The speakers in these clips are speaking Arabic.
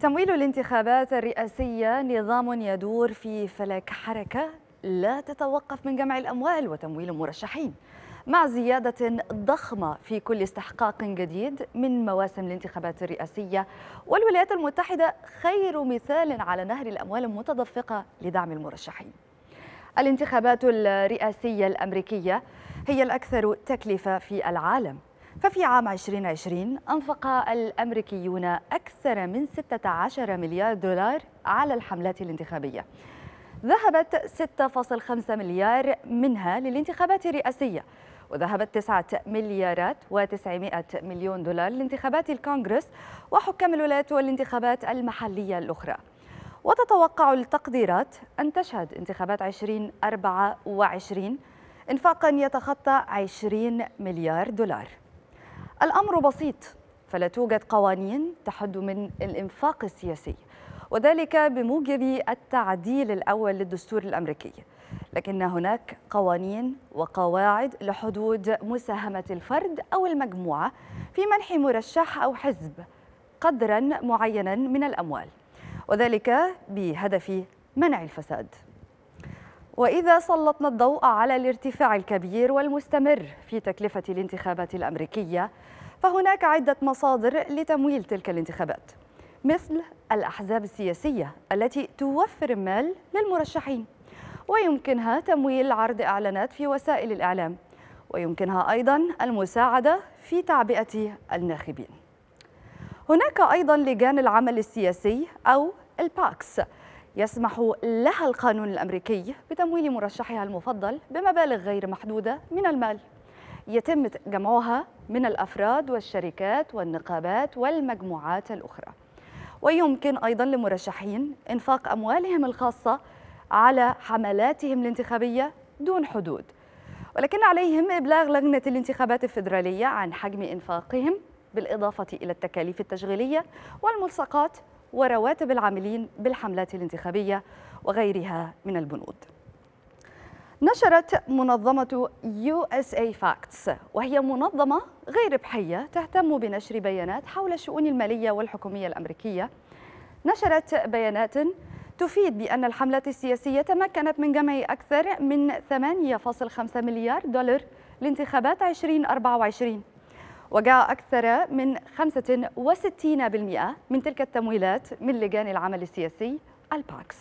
تمويل الانتخابات الرئاسية نظام يدور في فلك حركة لا تتوقف من جمع الأموال وتمويل المرشحين مع زيادة ضخمة في كل استحقاق جديد من مواسم الانتخابات الرئاسية والولايات المتحدة خير مثال على نهر الأموال المتدفقة لدعم المرشحين الانتخابات الرئاسية الأمريكية هي الأكثر تكلفة في العالم ففي عام 2020 أنفق الأمريكيون أكثر من 16 مليار دولار على الحملات الانتخابية ذهبت 6.5 مليار منها للانتخابات الرئاسية وذهبت 9 مليارات و900 مليون دولار لانتخابات الكونغرس وحكام الولايات والانتخابات المحلية الأخرى وتتوقع التقديرات أن تشهد انتخابات 2024 إنفاقا يتخطى 20 مليار دولار الأمر بسيط فلا توجد قوانين تحد من الإنفاق السياسي وذلك بموجب التعديل الأول للدستور الأمريكي لكن هناك قوانين وقواعد لحدود مساهمة الفرد أو المجموعة في منح مرشح أو حزب قدرا معينا من الأموال وذلك بهدف منع الفساد وإذا سلطنا الضوء على الارتفاع الكبير والمستمر في تكلفة الانتخابات الأمريكية فهناك عدة مصادر لتمويل تلك الانتخابات مثل الأحزاب السياسية التي توفر المال للمرشحين ويمكنها تمويل عرض إعلانات في وسائل الإعلام ويمكنها أيضا المساعدة في تعبئة الناخبين هناك أيضا لجان العمل السياسي أو الباكس يسمح لها القانون الأمريكي بتمويل مرشحها المفضل بمبالغ غير محدودة من المال يتم جمعها من الأفراد والشركات والنقابات والمجموعات الأخرى ويمكن أيضا لمرشحين إنفاق أموالهم الخاصة على حملاتهم الانتخابية دون حدود ولكن عليهم إبلاغ لجنة الانتخابات الفيدرالية عن حجم إنفاقهم بالإضافة إلى التكاليف التشغيلية والملصقات ورواتب العاملين بالحملات الانتخابية وغيرها من البنود نشرت منظمة USA إيه Facts وهي منظمة غير ربحية تهتم بنشر بيانات حول الشؤون المالية والحكومية الأمريكية نشرت بيانات تفيد بأن الحملات السياسية تمكنت من جمع أكثر من 8.5 مليار دولار لانتخابات 2024 وجاء أكثر من 65% من تلك التمويلات من لجان العمل السياسي الباكس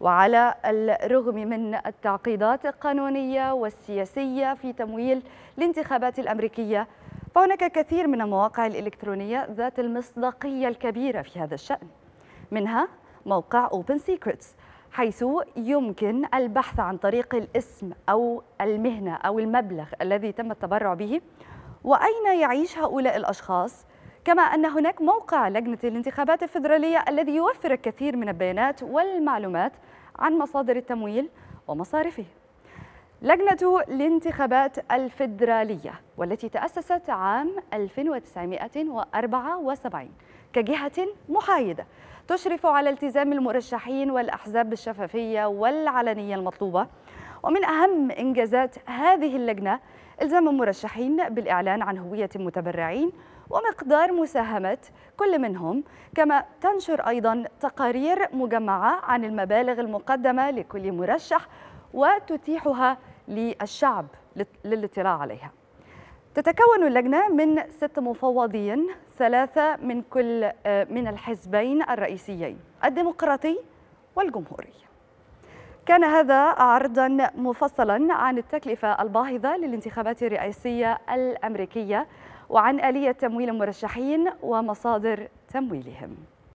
وعلى الرغم من التعقيدات القانونية والسياسية في تمويل الانتخابات الأمريكية فهناك كثير من المواقع الإلكترونية ذات المصداقية الكبيرة في هذا الشأن منها موقع Open Secrets حيث يمكن البحث عن طريق الاسم أو المهنة أو المبلغ الذي تم التبرع به وأين يعيش هؤلاء الأشخاص؟ كما أن هناك موقع لجنة الانتخابات الفيدرالية الذي يوفر الكثير من البيانات والمعلومات عن مصادر التمويل ومصارفه لجنة الانتخابات الفيدرالية والتي تأسست عام 1974 كجهة محايدة تشرف على التزام المرشحين والأحزاب بالشفافية والعلنية المطلوبة ومن أهم إنجازات هذه اللجنة إلزام المرشحين بالإعلان عن هوية المتبرعين ومقدار مساهمة كل منهم كما تنشر أيضا تقارير مجمعة عن المبالغ المقدمة لكل مرشح وتتيحها للشعب للاطلاع عليها تتكون اللجنة من ست مفوضين ثلاثة من كل آه، من الحزبين الرئيسيين الديمقراطي والجمهوري كان هذا عرضا مفصلا عن التكلفة الباهظة للانتخابات الرئاسية الأمريكية وعن آلية تمويل المرشحين ومصادر تمويلهم